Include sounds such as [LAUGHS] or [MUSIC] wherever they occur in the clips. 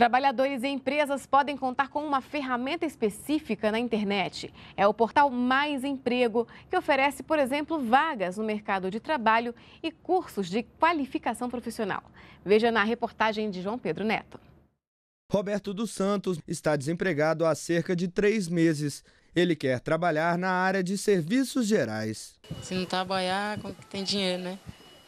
Trabalhadores e empresas podem contar com uma ferramenta específica na internet. É o portal Mais Emprego, que oferece, por exemplo, vagas no mercado de trabalho e cursos de qualificação profissional. Veja na reportagem de João Pedro Neto. Roberto dos Santos está desempregado há cerca de três meses. Ele quer trabalhar na área de serviços gerais. Se não trabalhar, como que tem dinheiro, né?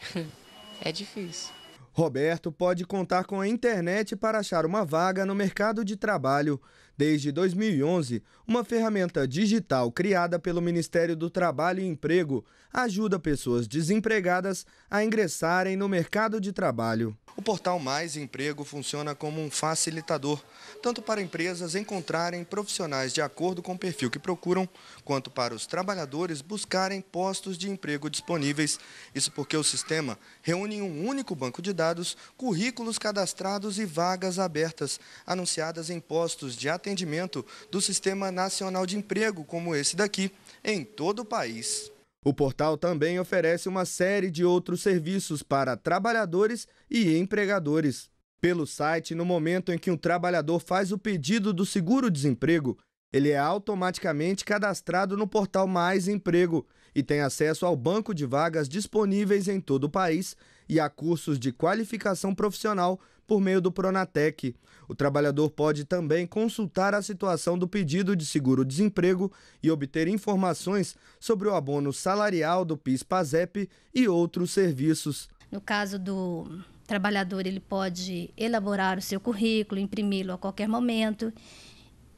[LAUGHS] É difícil. Roberto pode contar com a internet para achar uma vaga no mercado de trabalho. Desde 2011, uma ferramenta digital criada pelo Ministério do Trabalho e Emprego ajuda pessoas desempregadas a ingressarem no mercado de trabalho. O portal Mais Emprego funciona como um facilitador, tanto para empresas encontrarem profissionais de acordo com o perfil que procuram, quanto para os trabalhadores buscarem postos de emprego disponíveis. Isso porque o sistema reúne em um único banco de dados currículos cadastrados e vagas abertas, anunciadas em postos de atendimento do Sistema Nacional de Emprego, como esse daqui, em todo o país. O portal também oferece uma série de outros serviços para trabalhadores e empregadores. Pelo site, no momento em que um trabalhador faz o pedido do seguro-desemprego, ele é automaticamente cadastrado no portal Mais Emprego e tem acesso ao banco de vagas disponíveis em todo o país e a cursos de qualificação profissional por meio do Pronatec. O trabalhador pode também consultar a situação do pedido de seguro-desemprego e obter informações sobre o abono salarial do PIS/PASEP e outros serviços. No caso do trabalhador, ele pode elaborar o seu currículo, imprimi-lo a qualquer momento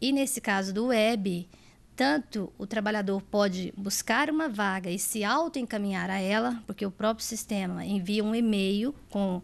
e nesse caso do web, tanto o trabalhador pode buscar uma vaga e se auto-encaminhar a ela, porque o próprio sistema envia um e-mail com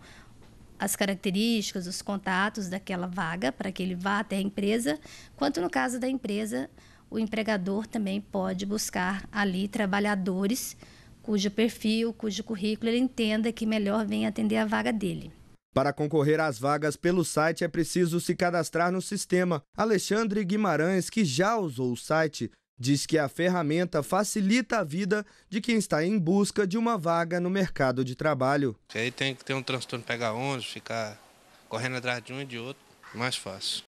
as características, os contatos daquela vaga para que ele vá até a empresa, quanto no caso da empresa, o empregador também pode buscar ali trabalhadores cujo perfil, cujo currículo ele entenda que melhor vem atender a vaga dele. Para concorrer às vagas pelo site é preciso se cadastrar no sistema. Alexandre Guimarães, que já usou o site, diz que a ferramenta facilita a vida de quem está em busca de uma vaga no mercado de trabalho. Aí tem que ter um transtorno pegar onde, ficar correndo atrás de um e de outro, mais fácil.